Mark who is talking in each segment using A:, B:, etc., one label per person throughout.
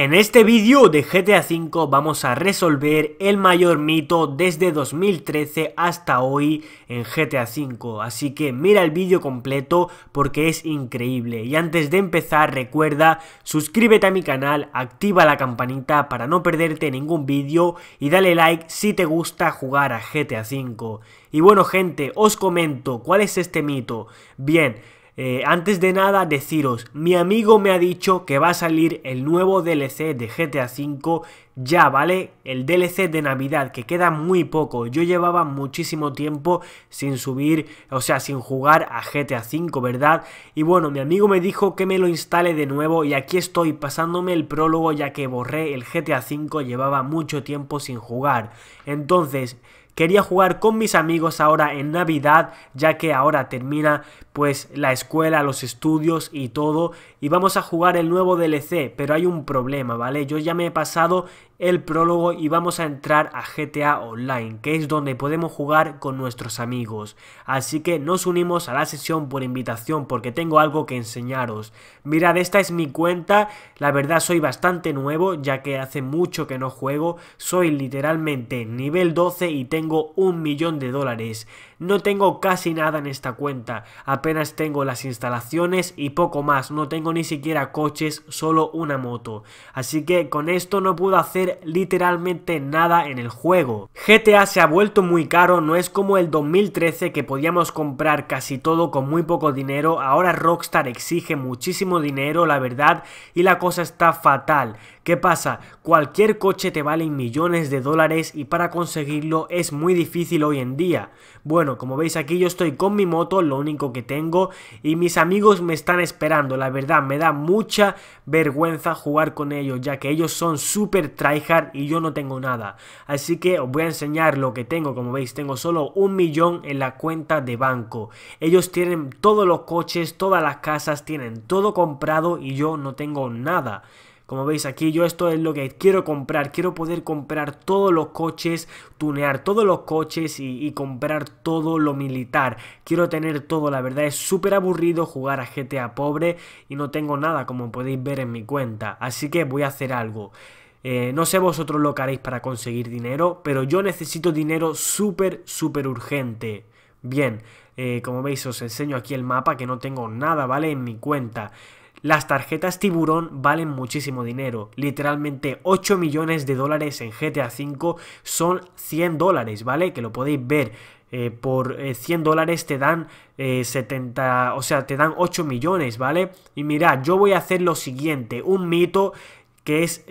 A: En este vídeo de GTA V vamos a resolver el mayor mito desde 2013 hasta hoy en GTA V, así que mira el vídeo completo porque es increíble. Y antes de empezar recuerda, suscríbete a mi canal, activa la campanita para no perderte ningún vídeo y dale like si te gusta jugar a GTA V. Y bueno gente, os comento cuál es este mito. Bien, eh, antes de nada deciros, mi amigo me ha dicho que va a salir el nuevo DLC de GTA V ya, ¿vale? El DLC de Navidad, que queda muy poco. Yo llevaba muchísimo tiempo sin subir, o sea, sin jugar a GTA V, ¿verdad? Y bueno, mi amigo me dijo que me lo instale de nuevo y aquí estoy pasándome el prólogo ya que borré el GTA V, llevaba mucho tiempo sin jugar. Entonces... Quería jugar con mis amigos ahora en Navidad, ya que ahora termina pues la escuela, los estudios y todo. Y vamos a jugar el nuevo DLC, pero hay un problema, ¿vale? Yo ya me he pasado el prólogo y vamos a entrar a GTA Online, que es donde podemos jugar con nuestros amigos. Así que nos unimos a la sesión por invitación porque tengo algo que enseñaros. Mirad, esta es mi cuenta, la verdad soy bastante nuevo ya que hace mucho que no juego, soy literalmente nivel 12 y tengo un millón de dólares. No tengo casi nada en esta cuenta. Apenas tengo las instalaciones y poco más. No tengo ni siquiera coches, solo una moto. Así que con esto no puedo hacer literalmente nada en el juego. GTA se ha vuelto muy caro, no es como el 2013 que podíamos comprar casi todo con muy poco dinero. Ahora Rockstar exige muchísimo dinero, la verdad, y la cosa está fatal. ¿Qué pasa? Cualquier coche te vale millones de dólares y para conseguirlo es muy difícil hoy en día. Bueno, como veis aquí yo estoy con mi moto, lo único que tengo, y mis amigos me están esperando. La verdad, me da mucha vergüenza jugar con ellos, ya que ellos son súper tryhard y yo no tengo nada. Así que os voy a enseñar lo que tengo. Como veis, tengo solo un millón en la cuenta de banco. Ellos tienen todos los coches, todas las casas, tienen todo comprado y yo no tengo nada. Como veis aquí, yo esto es lo que quiero comprar. Quiero poder comprar todos los coches, tunear todos los coches y, comprar todo lo militar. Quiero tener todo. La verdad es súper aburrido jugar a GTA pobre y no tengo nada, como podéis ver en mi cuenta. Así que voy a hacer algo. Eh, no sé vosotros lo que haréis para conseguir dinero, pero yo necesito dinero súper, súper urgente. Bien, eh, como veis os enseño aquí el mapa que no tengo nada, ¿vale? En mi cuenta. Las tarjetas tiburón valen muchísimo dinero, literalmente 8 millones de dólares en GTA V son 100 dólares, ¿vale? Que lo podéis ver. Eh, por 100 eh, dólares te dan 70, eh, o sea, te dan 8 millones, ¿vale? Y mirad, yo voy a hacer lo siguiente, un mito que es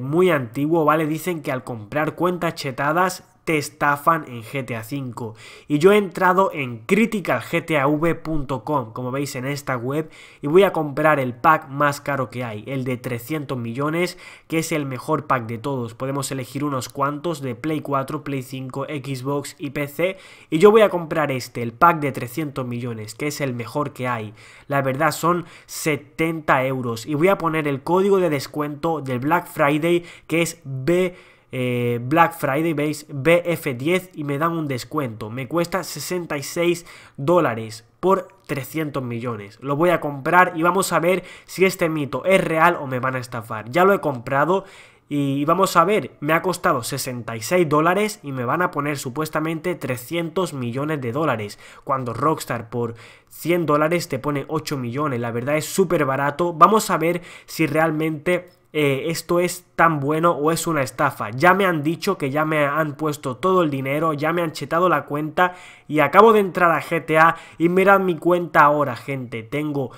A: muy antiguo, ¿vale? Dicen que al comprar cuentas chetadas te estafan en GTA V. Y yo he entrado en criticalgtav.com, como veis en esta web, y voy a comprar el pack más caro que hay, el de 300 millones, que es el mejor pack de todos. Podemos elegir unos cuantos de Play 4, Play 5, Xbox y PC, y yo voy a comprar este, el pack de 300 millones, que es el mejor que hay. La verdad son 70 euros, y voy a poner el código de descuento del Black Friday, que es B... Eh, Black Friday, veis, BF10 y me dan un descuento. Me cuesta 66 dólares por 300 millones. Lo voy a comprar y vamos a ver si este mito es real o me van a estafar. Ya lo he comprado y vamos a ver, me ha costado 66 dólares y me van a poner supuestamente 300 millones de dólares. Cuando Rockstar por 100 dólares te pone 8 millones, la verdad es súper barato. Vamos a ver si realmente eh, esto es tan bueno o es una estafa. Ya me han dicho que ya me han puesto todo el dinero, ya me han chetado la cuenta y acabo de entrar a GTA y mirad mi cuenta ahora, gente. Tengo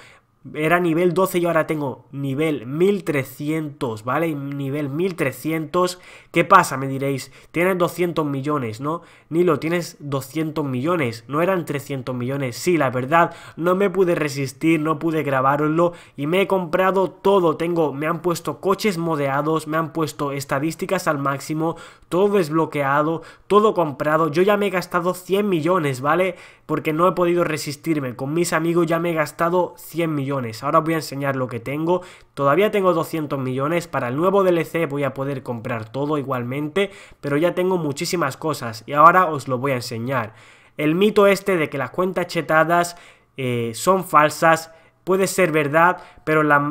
A: era nivel 12 y ahora tengo nivel 1300, ¿vale? Nivel 1300. ¿Qué pasa? Me diréis, tienes 200 millones, ¿no? Nilo, tienes 200 millones, no eran 300 millones. Sí, la verdad, no me pude resistir, no pude grabarlo y me he comprado todo. Tengo, me han puesto coches modeados, me han puesto estadísticas al máximo, todo desbloqueado, todo comprado. Yo ya me he gastado 100 millones, ¿vale? Porque no he podido resistirme. Con mis amigos ya me he gastado 100 millones. Ahora os voy a enseñar lo que tengo. Todavía tengo 200 millones. Para el nuevo DLC voy a poder comprar todo igualmente. Pero ya tengo muchísimas cosas. Y ahora os lo voy a enseñar. El mito este de que las cuentas chetadas eh, son falsas puede ser verdad, pero la,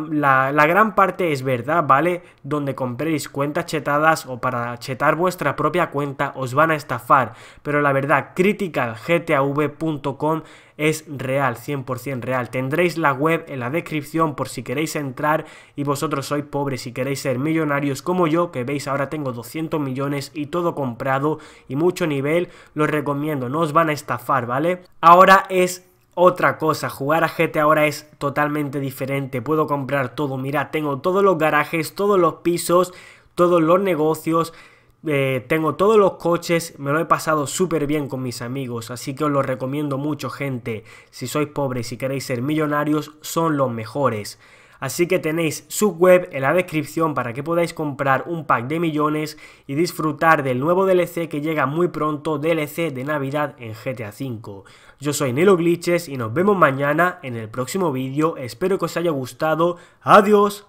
A: gran parte es verdad, ¿vale? Donde compréis cuentas chetadas o para chetar vuestra propia cuenta os van a estafar, pero la verdad criticalgtav.com es real, 100% real. Tendréis la web en la descripción por si queréis entrar y vosotros sois pobres y queréis ser millonarios como yo, que veis ahora tengo 200 millones y todo comprado y mucho nivel, lo recomiendo, no os van a estafar, ¿vale? Ahora es otra cosa, jugar a GT ahora es totalmente diferente, puedo comprar todo, mira, tengo todos los garajes, todos los pisos, todos los negocios, eh, tengo todos los coches, me lo he pasado súper bien con mis amigos, así que os lo recomiendo mucho gente, si sois pobres y queréis ser millonarios, son los mejores. Así que tenéis su web en la descripción para que podáis comprar un pack de millones y disfrutar del nuevo DLC que llega muy pronto, DLC de Navidad en GTA V. Yo soy Nelo Glitches y nos vemos mañana en el próximo vídeo, espero que os haya gustado, adiós.